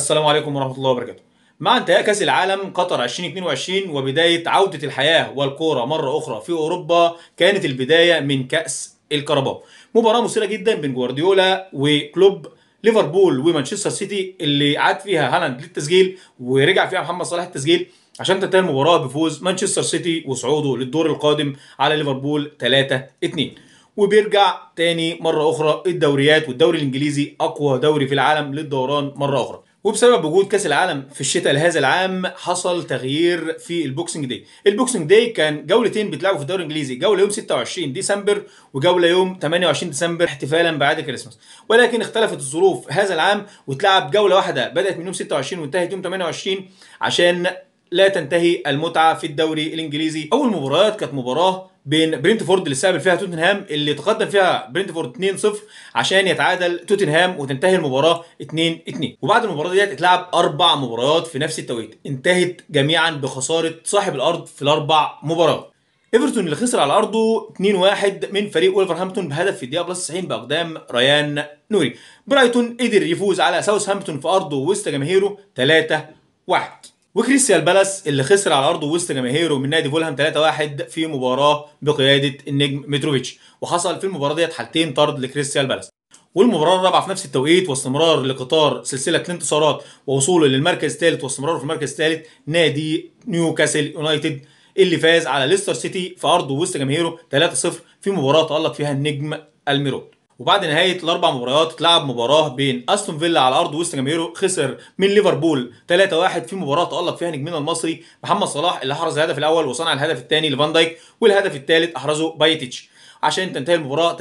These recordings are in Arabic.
السلام عليكم ورحمه الله وبركاته مع انتهاء كاس العالم قطر 2022 وبدايه عوده الحياه والكوره مره اخرى في اوروبا كانت البدايه من كاس الكرباو مباراه مثيره جدا بين جوارديولا وكلوب ليفربول ومانشستر سيتي اللي عاد فيها هالاند للتسجيل ورجع فيها محمد صلاح التسجيل عشان تنتهي المباراه بفوز مانشستر سيتي وصعوده للدور القادم على ليفربول 3 2 وبيرجع تاني مرة أخرى الدوريات والدوري الإنجليزي أقوى دوري في العالم للدوران مرة أخرى وبسبب وجود كاس العالم في الشتاء لهذا العام حصل تغيير في البوكسنج داي البوكسنج داي كان جولتين بيتلعبوا في الدوري الانجليزي جوله يوم 26 ديسمبر وجوله يوم 28 ديسمبر احتفالا بعيد كريسماس ولكن اختلفت الظروف هذا العام واتلعب جوله واحده بدات من يوم 26 وانتهت يوم 28 عشان لا تنتهي المتعه في الدوري الانجليزي اول مباراه كانت مباراه بين برينتفورد اللي استقبل فيها توتنهام اللي تقدم فيها برينتفورد 2-0 عشان يتعادل توتنهام وتنتهي المباراه 2-2 وبعد المباراه ديت اتلعب اربع مباريات في نفس التوقيت انتهت جميعا بخساره صاحب الارض في الاربع مباريات ايفرتون اللي خسر على ارضه 2-1 من فريق ولفرهامبتون بهدف في الدقيقه بلس 90 باقدام ريان نوري برايتون قدر يفوز على ساوثهامبتون في ارضه وسط جماهيره 3-1 وكريستيان بالاس اللي خسر على ارضه وسط جماهيره من نادي فولهام 3-1 في مباراه بقياده النجم متروفيتش وحصل في المباراه ديت حالتين طرد لكريستيان بالاس والمباراه الرابعه في نفس التوقيت واستمرار لقطار سلسله الانتصارات ووصوله للمركز الثالث واستمراره في المركز الثالث نادي نيوكاسل يونايتد اللي فاز على ليستر سيتي في ارضه وسط جماهيره 3-0 في مباراه تالق فيها النجم الميرود وبعد نهايه الاربع مباريات اتلعب مباراه بين استون فيلا على ارض وسط جماهيره خسر من ليفربول 3-1 في مباراه تالق فيها نجمنا المصري محمد صلاح اللي احرز الهدف الاول وصنع الهدف الثاني لفان دايك والهدف الثالث احرزه بايتيتش عشان تنتهي المباراه 3-1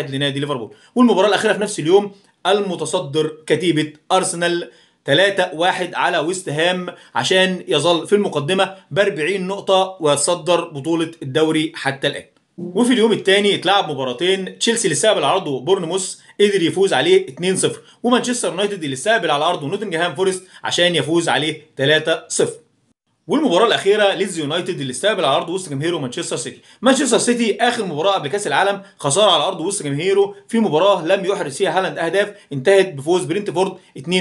لنادي ليفربول والمباراه الاخيره في نفس اليوم المتصدر كتيبه ارسنال 3-1 على ويست هام عشان يظل في المقدمه ب 40 نقطه ويتصدر بطوله الدوري حتى الان وفي اليوم الثاني اتلعب مباراتين تشيلسي اللي استقبل على ارضه بورنموث قدر يفوز عليه 2-0 ومانشستر يونايتد اللي استقبل على ارضه نوتنجهام فورست عشان يفوز عليه 3-0 والمباراه الاخيره ليدز يونايتد اللي استقبل على ارضه وسط جماهيره مانشستر سيتي مانشستر سيتي اخر مباراه قبل كاس العالم خساره على ارضه وسط جماهيره في مباراه لم يحرز فيها هالاند اهداف انتهت بفوز برينتفورد 2-1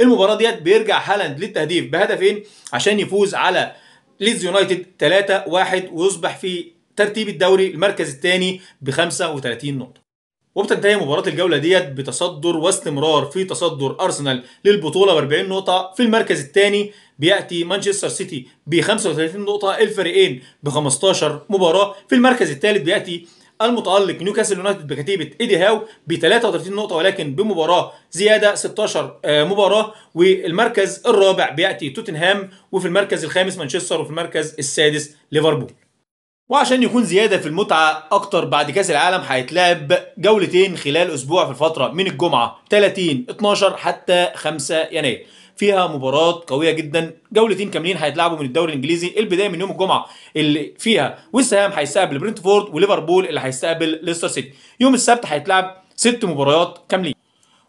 المباراه ديت بيرجع هالاند للتهديف بهدفين عشان يفوز على ليدز يونايتد 3-1 ويصبح في ترتيب الدوري المركز الثاني ب 35 نقطة وبتنتهي مباراة الجولة ديت بتصدر واستمرار في تصدر أرسنال للبطولة ب 40 نقطة في المركز الثاني بيأتي مانشستر سيتي ب 35 نقطة الفريقين ب 15 مباراة في المركز الثالث بيأتي المتألق نيوكاسل يونايتد بكتيبة إيدي هاو ب 33 نقطة ولكن بمباراة زيادة 16 آه، مباراة والمركز الرابع بيأتي توتنهام وفي المركز الخامس مانشستر وفي المركز السادس ليفربول وعشان يكون زياده في المتعه اكتر بعد كاس العالم هيتلعب جولتين خلال اسبوع في الفتره من الجمعه 30 12 حتى 5 يناير فيها مباراة قوية جدا جولتين كاملين هيتلعبوا من الدوري الانجليزي البداية من يوم الجمعة اللي فيها وسهام هيستقبل برنتفورد وليفربول اللي هيستقبل ليستر سيتي يوم السبت هيتلعب ست مباريات كاملين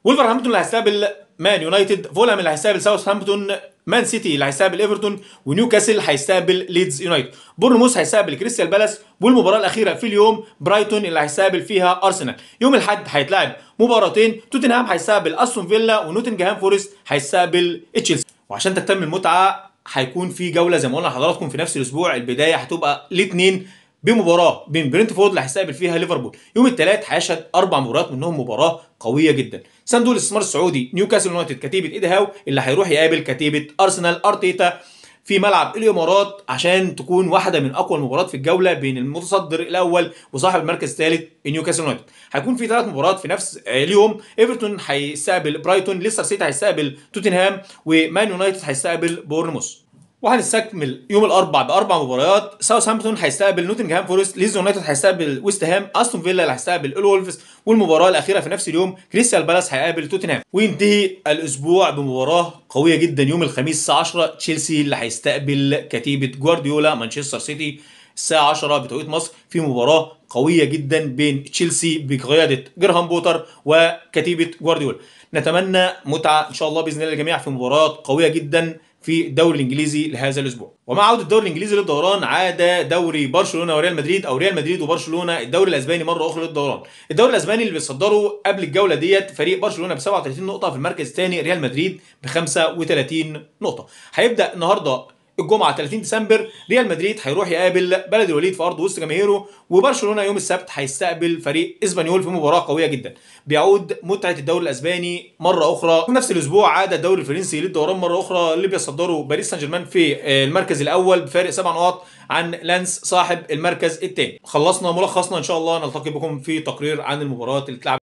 ولفرهامبتون اللي هيستقبل مان يونايتد فولهام اللي هيستقبل ساوثهامبتون مان سيتي اللي هيستقبل ايفرتون ونيوكاسل هيستقبل ليدز يونايتد بورنموث هيستقبل كريستال بالاس والمباراه الاخيره في اليوم برايتون اللي هيستقبل فيها ارسنال يوم الاحد هيتلعب مباراتين توتنهام هيستقبل استون فيلا ونوتنجهام فورست هيستقبل تشيلسي وعشان تتم المتعه هيكون في جوله زي ما قلنا لحضراتكم في نفس الاسبوع البدايه هتبقى الاثنين بمباراه بين برنتفورد اللي هيستقبل فيها ليفربول يوم الثلاث هيشهد اربع مباريات منهم مباراه قويه جدا صندوق الاستثمار السعودي نيوكاسل يونايتد كتيبه ايدي هاو اللي هيروح يقابل كتيبه ارسنال ارتيتا في ملعب الامارات عشان تكون واحده من اقوى المباريات في الجوله بين المتصدر الاول وصاحب المركز الثالث نيوكاسل يونايتد هيكون في ثلاث مباريات في نفس اليوم ايفرتون هيستقبل برايتون ليستر سيتي هيستقبل توتنهام ومان يونايتد هيستقبل بورنموث وهنستكمل يوم الاربع باربع مباريات ساوثهامبتون هيستقبل نوتنجهام فورست ليز يونايتد هيستقبل ويست هام استون فيلا اللي هيستقبل الولفز والمباراه الاخيره في نفس اليوم كريستال بالاس هيقابل توتنهام وينتهي الاسبوع بمباراه قويه جدا يوم الخميس الساعه 10 تشيلسي اللي هيستقبل كتيبه جوارديولا مانشستر سيتي الساعه 10 بتوقيت مصر في مباراه قويه جدا بين تشيلسي بقياده جرهام بوتر وكتيبه جوارديولا نتمنى متعه ان شاء الله باذن الله للجميع في مباراه قويه جدا في الدوري الانجليزي لهذا الاسبوع ومع عوده الدوري الانجليزي للدوران عاد دوري برشلونه وريال مدريد او ريال مدريد وبرشلونه الدوري الاسباني مره اخرى للدوران الدوري الاسباني اللي بيصدره قبل الجوله ديت فريق برشلونه ب 37 نقطه في المركز الثاني ريال مدريد ب 35 نقطه هيبدا النهارده الجمعه 30 ديسمبر ريال مدريد هيروح يقابل بلد الوليد في ارض وسط جماهيره وبرشلونه يوم السبت هيستقبل فريق اسبانيول في مباراه قويه جدا بيعود متعه الدوري الاسباني مره اخرى في نفس الاسبوع عاد الدوري الفرنسي للدوران مره اخرى اللي بيصدره باريس سان جيرمان في آه، المركز الاول بفارق سبع نقاط عن لانس صاحب المركز الثاني خلصنا ملخصنا ان شاء الله نلتقي بكم في تقرير عن المباراه اللي تلعب